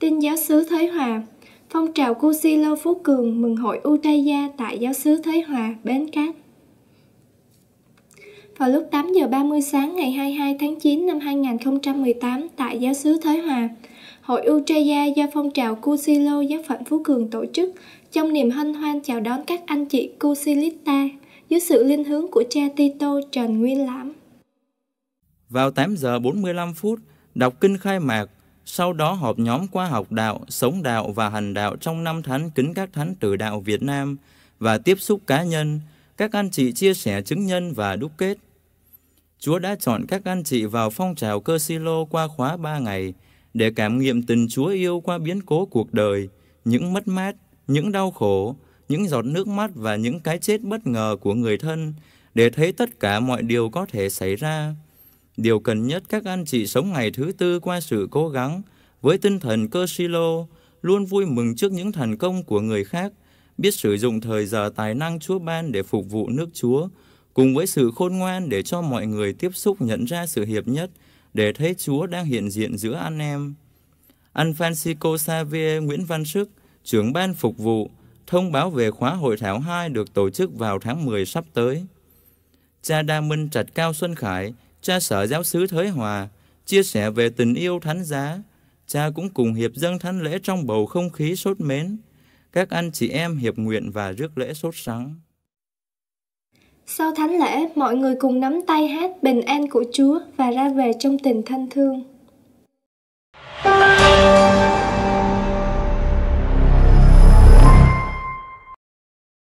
Tin giáo sứ Thới Hòa Phong trào cu si lô Phú Cường mừng hội Utaya tại giáo sứ Thới Hòa, Bến Cát. Vào lúc 8 giờ 30 sáng ngày 22 tháng 9 năm 2018 tại giáo sứ Thới Hòa, Hội Utreya do phong trào Kusilo Giáo phận Phú Cường tổ chức trong niềm hân hoan chào đón các anh chị Kusilita dưới sự linh hướng của cha Tito Trần Nguyên Lãm. Vào 8 giờ 45 phút, đọc kinh khai mạc sau đó họp nhóm khoa học đạo, sống đạo và hành đạo trong năm thánh kính các thánh tử đạo Việt Nam và tiếp xúc cá nhân, các anh chị chia sẻ chứng nhân và đúc kết. Chúa đã chọn các anh chị vào phong trào cơ si lô qua khóa 3 ngày để cảm nghiệm tình Chúa yêu qua biến cố cuộc đời, những mất mát, những đau khổ, những giọt nước mắt và những cái chết bất ngờ của người thân để thấy tất cả mọi điều có thể xảy ra. Điều cần nhất các anh chị sống ngày thứ tư qua sự cố gắng, với tinh thần cơ silo, luôn vui mừng trước những thành công của người khác, biết sử dụng thời giờ tài năng Chúa ban để phục vụ nước Chúa, cùng với sự khôn ngoan để cho mọi người tiếp xúc nhận ra sự hiệp nhất, để thấy Chúa đang hiện diện giữa anh em. Anh Francisco Xavier Nguyễn Văn Sức, trưởng ban phục vụ, thông báo về khóa hội thảo 2 được tổ chức vào tháng 10 sắp tới. Cha Đa Minh Trạch Cao Xuân Khải, cha sở giáo sứ Thới Hòa chia sẻ về tình yêu thánh giá. Cha cũng cùng hiệp dâng thánh lễ trong bầu không khí sốt mến. Các anh chị em hiệp nguyện và rước lễ sốt sắng. Sau thánh lễ, mọi người cùng nắm tay hát bình an của Chúa và ra về trong tình thân thương.